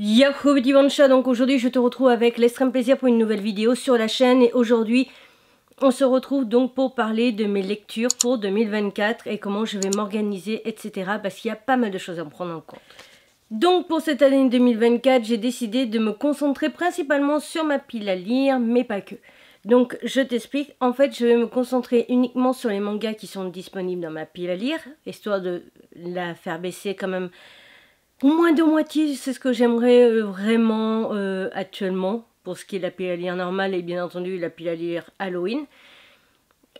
Yahoo Divancha, donc aujourd'hui je te retrouve avec l'extrême plaisir pour une nouvelle vidéo sur la chaîne et aujourd'hui on se retrouve donc pour parler de mes lectures pour 2024 et comment je vais m'organiser etc parce qu'il y a pas mal de choses à prendre en compte. Donc pour cette année 2024 j'ai décidé de me concentrer principalement sur ma pile à lire mais pas que. Donc je t'explique, en fait je vais me concentrer uniquement sur les mangas qui sont disponibles dans ma pile à lire histoire de la faire baisser quand même moins de moitié, c'est ce que j'aimerais euh, vraiment euh, actuellement pour ce qui est la pile à lire normale et bien entendu la pile à lire Halloween.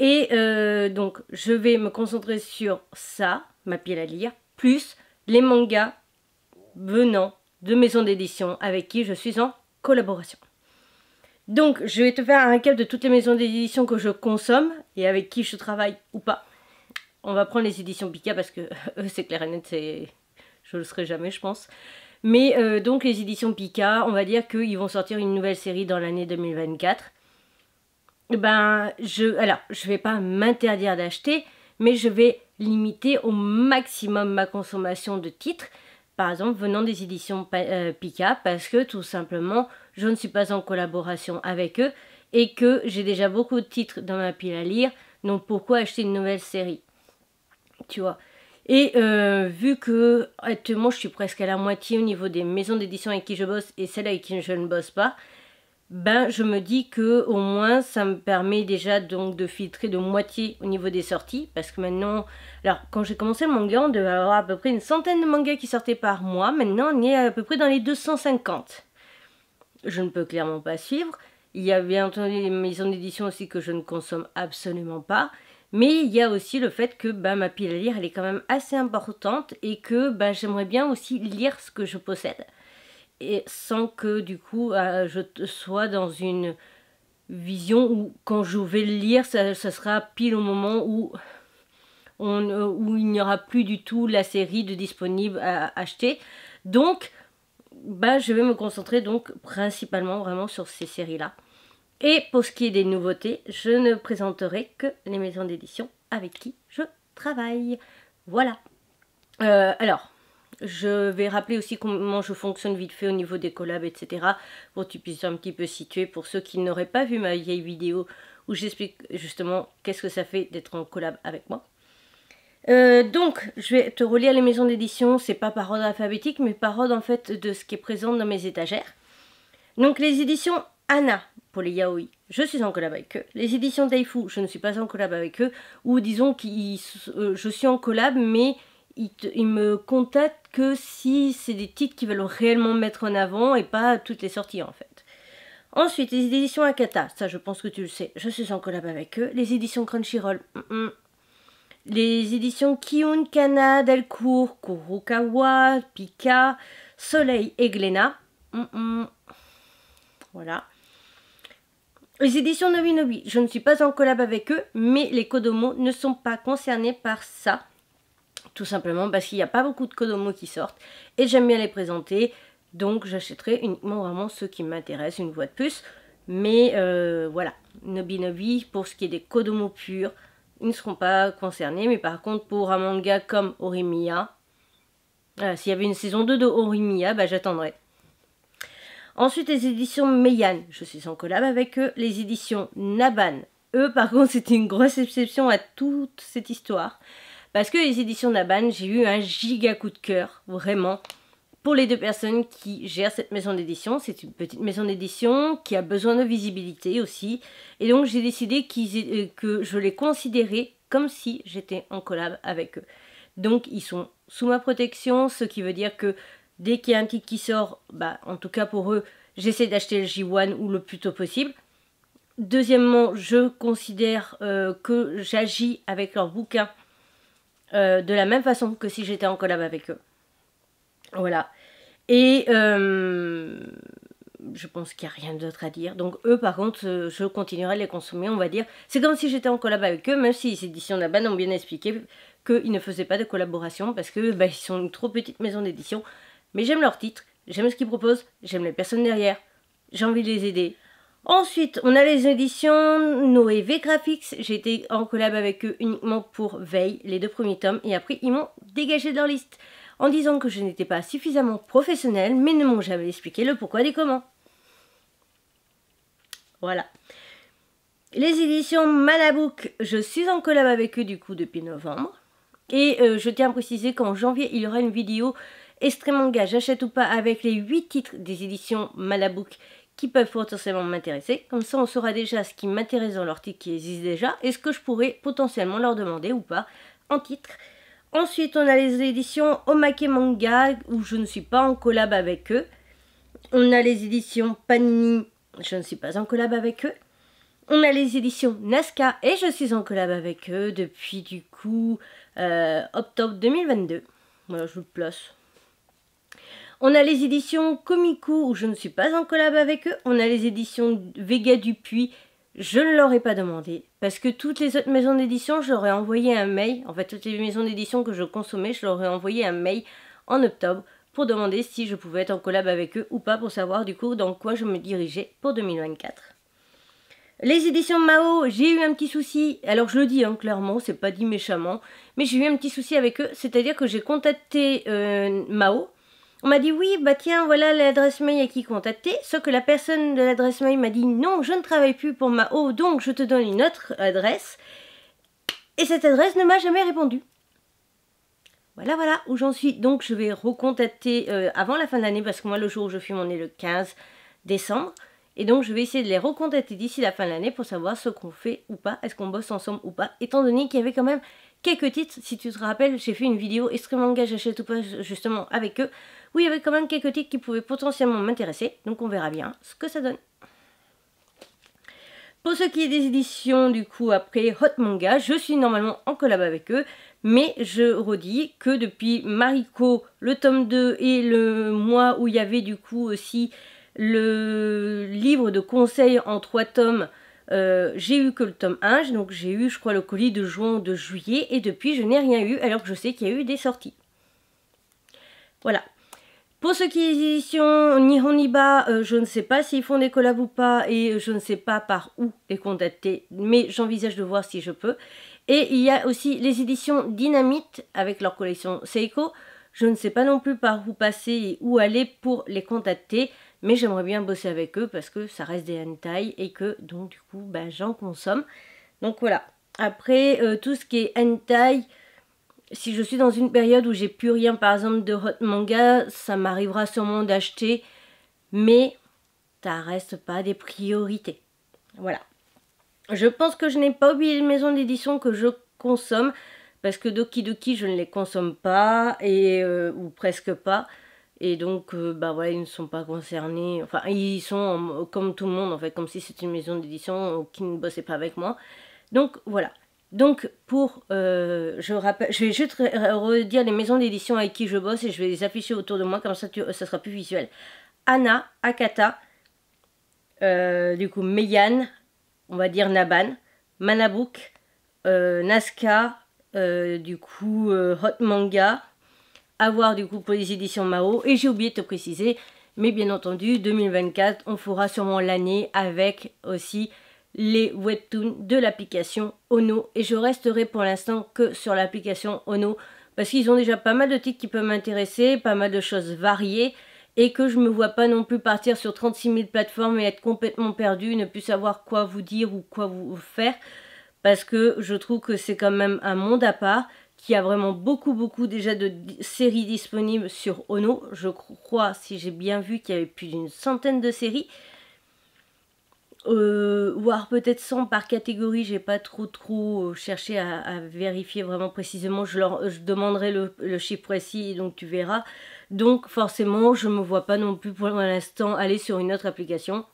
Et euh, donc je vais me concentrer sur ça, ma pile à lire, plus les mangas venant de maisons d'édition avec qui je suis en collaboration. Donc je vais te faire un récap de toutes les maisons d'édition que je consomme et avec qui je travaille ou pas. On va prendre les éditions Pika parce que c'est clair et net, c'est je le serai jamais, je pense. Mais euh, donc les éditions Pika, on va dire qu'ils vont sortir une nouvelle série dans l'année 2024. Ben, je, alors, je vais pas m'interdire d'acheter, mais je vais limiter au maximum ma consommation de titres, par exemple venant des éditions euh, Pika, parce que tout simplement, je ne suis pas en collaboration avec eux et que j'ai déjà beaucoup de titres dans ma pile à lire, donc pourquoi acheter une nouvelle série Tu vois et euh, vu que actuellement je suis presque à la moitié au niveau des maisons d'édition avec qui je bosse et celles avec qui je ne bosse pas, ben je me dis que au moins ça me permet déjà donc de filtrer de moitié au niveau des sorties parce que maintenant alors quand j'ai commencé le manga on devait avoir à peu près une centaine de mangas qui sortaient par mois maintenant on est à peu près dans les 250 je ne peux clairement pas suivre il y a bien entendu des maisons d'édition aussi que je ne consomme absolument pas mais il y a aussi le fait que bah, ma pile à lire, elle est quand même assez importante et que ben, j'aimerais bien aussi lire ce que je possède. Et sans que du coup, euh, je sois dans une vision où quand je vais lire, ça, sera pile au moment où, on, euh, où il n'y aura plus du tout la série de disponible à acheter. Donc, bah, je vais me concentrer donc principalement vraiment sur ces séries-là. Et pour ce qui est des nouveautés, je ne présenterai que les maisons d'édition avec qui je travaille. Voilà. Euh, alors, je vais rappeler aussi comment je fonctionne vite fait au niveau des collabs, etc. Pour que tu puisses un petit peu situer. Pour ceux qui n'auraient pas vu ma vieille vidéo où j'explique justement qu'est-ce que ça fait d'être en collab avec moi. Euh, donc, je vais te relire les maisons d'édition. C'est pas par ordre alphabétique, mais par ordre en fait de ce qui est présent dans mes étagères. Donc, les éditions Anna, les yaoi, je suis en collab avec eux. Les éditions Daifu, je ne suis pas en collab avec eux. Ou disons que euh, je suis en collab, mais ils, me contactent que si c'est des titres qu'ils veulent réellement mettre en avant et pas toutes les sorties en fait. Ensuite, les éditions Akata, ça je pense que tu le sais, je suis en collab avec eux. Les éditions Crunchyroll, les éditions Kiyun, Kana, Delcourt, Kurukawa, Pika, Soleil et Glena. voilà. Les éditions Nobi Nobi, je ne suis pas en collab avec eux, mais les Kodomo ne sont pas concernés par ça. Tout simplement parce qu'il n'y a pas beaucoup de Kodomo qui sortent et j'aime bien les présenter. Donc j'achèterai uniquement vraiment ceux qui m'intéressent une voix de plus. Mais euh, voilà, Nobi Nobi, pour ce qui est des Kodomo purs, ils ne seront pas concernés. Mais par contre, pour un manga comme Orimiya, euh, s'il y avait une saison 2 de Orimiya, bah, j'attendrai. Ensuite, les éditions Meyane, je suis en collab avec eux. Les éditions Naban, eux par contre, c'était une grosse exception à toute cette histoire. Parce que les éditions Naban, j'ai eu un giga coup de cœur, vraiment. Pour les deux personnes qui gèrent cette maison d'édition, c'est une petite maison d'édition qui a besoin de visibilité aussi. Et donc j'ai décidé euh, que je les considérais comme si j'étais en collab avec eux. Donc ils sont sous ma protection, ce qui veut dire que dès qu'il y a un titre qui sort, bah, en tout cas pour eux, j'essaie d'acheter le J1 ou le plus tôt possible. Deuxièmement, je considère euh, que j'agis avec leurs bouquins euh, de la même façon que si j'étais en collab avec eux. Voilà. Et euh, je pense qu'il n'y a rien d'autre à dire. Donc eux, par contre, je continuerai à les consommer, on va dire. C'est comme si j'étais en collab avec eux, même si les éditions d'Aban ont bien expliqué qu'ils ne faisaient pas de collaboration parce que bah, ils sont une trop petite maison d'édition. Mais j'aime leur titre, j'aime ce qu'ils proposent, j'aime les personnes derrière, j'ai envie de les aider. Ensuite, on a les éditions Noé V Graphics. J'ai été en collab avec eux uniquement pour Veille, les deux premiers tomes, et après ils m'ont dégagé de leur liste en disant que je n'étais pas suffisamment professionnelle, mais ne m'ont jamais expliqué le pourquoi des comment. Voilà. Les éditions Manabook, je suis en collab avec eux du coup depuis novembre. Et euh, je tiens à préciser qu'en janvier, il y aura une vidéo manga, j'achète ou pas avec les 8 titres des éditions Malabook qui peuvent potentiellement m'intéresser. Comme ça, on saura déjà ce qui m'intéresse dans leurs titres qui existent déjà et ce que je pourrais potentiellement leur demander ou pas en titre. Ensuite, on a les éditions Omake Manga, où je ne suis pas en collab avec eux. On a les éditions Panini, je ne suis pas en collab avec eux. On a les éditions Nazca, et je suis en collab avec eux depuis du coup euh, octobre 2022. Voilà, je vous le place. On a les éditions Comico où je ne suis pas en collab avec eux. On a les éditions Vega Dupuis. Je ne leur ai pas demandé parce que toutes les autres maisons d'édition, je leur ai envoyé un mail. En fait, toutes les maisons d'édition que je consommais, je leur ai envoyé un mail en octobre pour demander si je pouvais être en collab avec eux ou pas pour savoir du coup dans quoi je me dirigeais pour 2024. Les éditions Mao, j'ai eu un petit souci. Alors je le dis hein, clairement, c'est pas dit méchamment, mais j'ai eu un petit souci avec eux, c'est-à-dire que j'ai contacté euh, Mao on m'a dit oui, bah tiens, voilà l'adresse mail à qui contacter, sauf que la personne de l'adresse mail m'a dit non, je ne travaille plus pour ma O, donc je te donne une autre adresse. Et cette adresse ne m'a jamais répondu. Voilà, voilà où j'en suis. Donc je vais recontacter euh, avant la fin de l'année, parce que moi le jour où je filme, on est le 15 décembre. Et donc je vais essayer de les recontacter d'ici la fin de l'année pour savoir ce qu'on fait ou pas, est-ce qu'on bosse ensemble ou pas, étant donné qu'il y avait quand même quelques titres. Si tu te rappelles, j'ai fait une vidéo extrêmement engagée, à ou pas, justement avec eux, oui, il y avait quand même quelques titres qui pouvaient potentiellement m'intéresser, donc on verra bien ce que ça donne. Pour ce qui est des éditions, du coup, après Hot Manga, je suis normalement en collab avec eux, mais je redis que depuis Mariko, le tome 2 et le mois où il y avait du coup aussi le livre de conseils en 3 tomes, euh, j'ai eu que le tome 1, donc j'ai eu je crois le colis de juin ou de juillet, et depuis je n'ai rien eu alors que je sais qu'il y a eu des sorties. Voilà, pour ce qui est des éditions Nihoniba, euh, je ne sais pas s'ils font des collabs ou pas et je ne sais pas par où les contacter, mais j'envisage de voir si je peux. Et il y a aussi les éditions Dynamite avec leur collection Seiko. Je ne sais pas non plus par où passer et où aller pour les contacter, mais j'aimerais bien bosser avec eux parce que ça reste des hentai et que donc du coup bah, j'en consomme. Donc voilà. Après euh, tout ce qui est hentai, si je suis dans une période où j'ai plus rien, par exemple de hot manga, ça m'arrivera sûrement d'acheter, mais ça reste pas des priorités. Voilà. Je pense que je n'ai pas oublié les maisons d'édition que je consomme, parce que Doki Doki, je ne les consomme pas, et, euh, ou presque pas. Et donc, euh, bah voilà, ils ne sont pas concernés. Enfin, ils sont comme tout le monde, en fait, comme si c'était une maison d'édition qui ne bossait pas avec moi. Donc voilà. Donc, pour, euh, je, je vais juste redire les maisons d'édition avec qui je bosse et je vais les afficher autour de moi, comme ça ça sera plus visuel. Anna, Akata, euh, du coup Meyan, on va dire Naban, Manabook, euh, Nazca, euh, du coup Hot Manga, avoir du coup pour les éditions Mao, et j'ai oublié de te préciser, mais bien entendu, 2024, on fera sûrement l'année avec aussi les webtoons de l'application Ono et je resterai pour l'instant que sur l'application Ono parce qu'ils ont déjà pas mal de titres qui peuvent m'intéresser, pas mal de choses variées et que je me vois pas non plus partir sur 36 000 plateformes et être complètement perdu, ne plus savoir quoi vous dire ou quoi vous faire parce que je trouve que c'est quand même un monde à part qui a vraiment beaucoup beaucoup déjà de séries disponibles sur Ono. Je crois, si j'ai bien vu, qu'il y avait plus d'une centaine de séries. Euh, voire peut-être 100 par catégorie, j'ai pas trop trop euh, cherché à, vérifier vraiment précisément, je, leur, demanderai le, le, chiffre précis donc tu verras. Donc forcément je me vois pas non plus pour l'instant aller sur une autre application.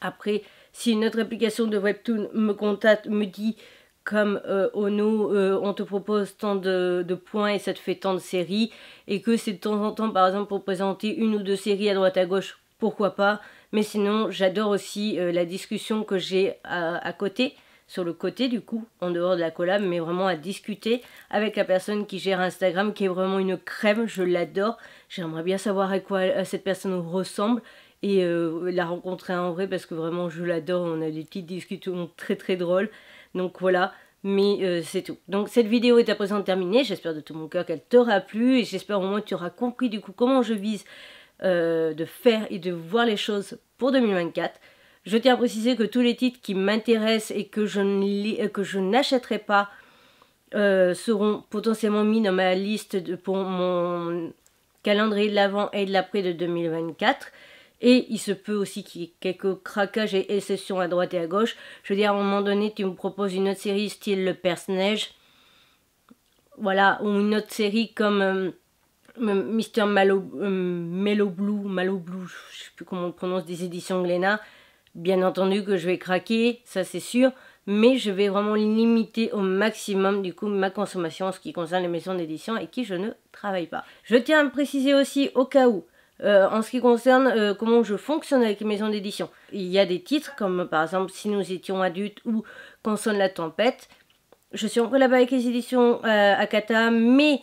Après, si une autre application de Webtoon me contacte, me dit comme euh, Ono, oh euh, on te propose tant de, de, points et ça te fait tant de séries, et que c'est de temps en temps, par exemple, pour présenter une ou deux séries à droite à gauche, pourquoi pas mais sinon, j'adore aussi euh, la discussion que j'ai à, côté, sur le côté du coup, en dehors de la collab, mais vraiment à discuter avec la personne qui gère Instagram, qui est vraiment une crème, je l'adore. J'aimerais bien savoir à quoi cette personne ressemble et euh, la rencontrer en vrai parce que vraiment je l'adore, on a des petites discussions très très drôles. Donc voilà, mais euh, c'est tout. Donc cette vidéo est à présent terminée, j'espère de tout mon cœur qu'elle t'aura plu et j'espère au moins que tu auras compris du coup comment je vise euh, de faire et de voir les choses pour 2024. Je tiens à préciser que tous les titres qui m'intéressent et que je euh, n'achèterai pas euh, seront potentiellement mis dans ma liste de, pour mon calendrier de l'avant et de l'après de 2024. Et il se peut aussi qu'il y ait quelques craquages et exceptions à droite et à gauche. Je veux dire, à un moment donné, tu me proposes une autre série style Le Personnage. Voilà, ou une autre série comme euh, Mr. Malo, Mellow Blue, Malo Blue, je sais plus comment on prononce, des éditions Glénat. Bien entendu que je vais craquer, ça c'est sûr, mais je vais vraiment limiter au maximum du coup ma consommation en ce qui concerne les maisons d'édition et qui je ne travaille pas. Je tiens à me préciser aussi au cas où, euh, en ce qui concerne euh, comment je fonctionne avec les maisons d'édition. Il y a des titres comme par exemple Si nous étions adultes ou Quand sonne la tempête. Je suis encore là avec les éditions Akata, mais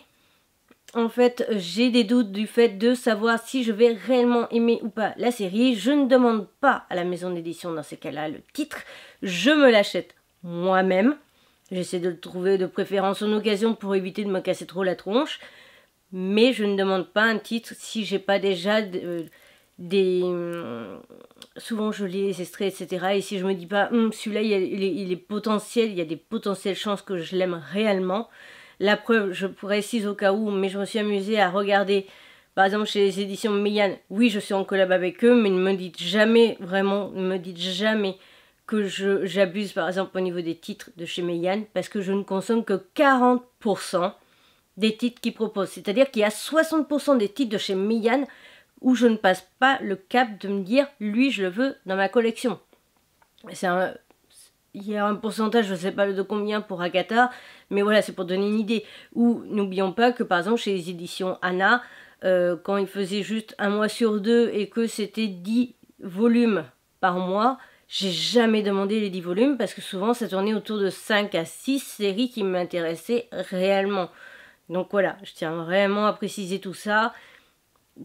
en fait, j'ai des doutes du fait de savoir si je vais réellement aimer ou pas la série. Je ne demande pas à la maison d'édition dans ces cas-là le titre. Je me l'achète moi-même. J'essaie de le trouver de préférence en occasion pour éviter de me casser trop la tronche. Mais je ne demande pas un titre si j'ai pas déjà euh, des. Euh, souvent je lis les extraits, etc. Et si je me dis pas, hum, celui-là, il, est potentiel, il y a des potentielles chances que je l'aime réellement. La preuve, je précise au cas où, mais je me suis amusée à regarder, par exemple, chez les éditions Meyan, oui, je suis en collab avec eux, mais ne me dites jamais, vraiment, ne me dites jamais que j'abuse, par exemple, au niveau des titres de chez Meyane, parce que je ne consomme que 40% des titres qu'ils proposent. C'est-à-dire qu'il y a 60% des titres de chez Meyane où je ne passe pas le cap de me dire, lui, je le veux dans ma collection. C'est un, il y a un pourcentage, je ne sais pas de combien pour Agatha, mais voilà, c'est pour donner une idée. Ou n'oublions pas que par exemple chez les éditions Anna, euh, quand il faisait juste un mois sur deux et que c'était 10 volumes par mois, j'ai jamais demandé les 10 volumes parce que souvent ça tournait autour de 5 à 6 séries qui m'intéressaient réellement. Donc voilà, je tiens vraiment à préciser tout ça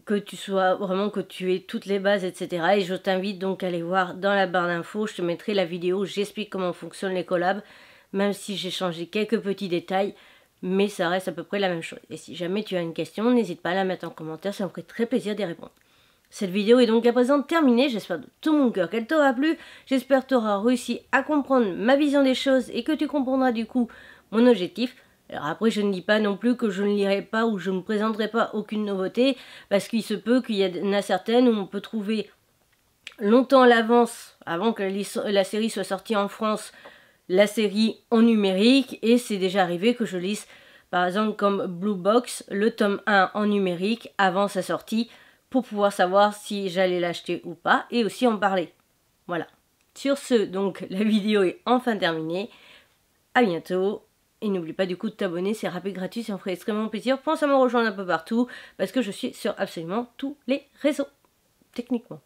que tu sois vraiment que tu aies toutes les bases, etc. Et je t'invite donc à aller voir dans la barre d'infos, je te mettrai la vidéo, où j'explique comment fonctionnent les collabs, même si j'ai changé quelques petits détails, mais ça reste à peu près la même chose. Et si jamais tu as une question, n'hésite pas à la mettre en commentaire, ça me ferait très plaisir d'y répondre. Cette vidéo est donc à présent terminée, j'espère de tout mon cœur qu'elle t'aura plu, j'espère que tu auras réussi à comprendre ma vision des choses et que tu comprendras du coup mon objectif, après, je ne dis pas non plus que je ne lirai pas ou je ne présenterai pas aucune nouveauté, parce qu'il se peut qu'il y en a certaines où on peut trouver longtemps à l'avance, avant que la série soit sortie en France, la série en numérique, et c'est déjà arrivé que je lise, par exemple, comme Blue Box, le tome 1 en numérique avant sa sortie, pour pouvoir savoir si j'allais l'acheter ou pas, et aussi en parler. Voilà. Sur ce, donc, la vidéo est enfin terminée. A bientôt et n'oublie pas du coup de t'abonner, c'est rapide, gratuit, ça me ferait extrêmement plaisir. Pense à me rejoindre un peu partout parce que je suis sur absolument tous les réseaux, techniquement.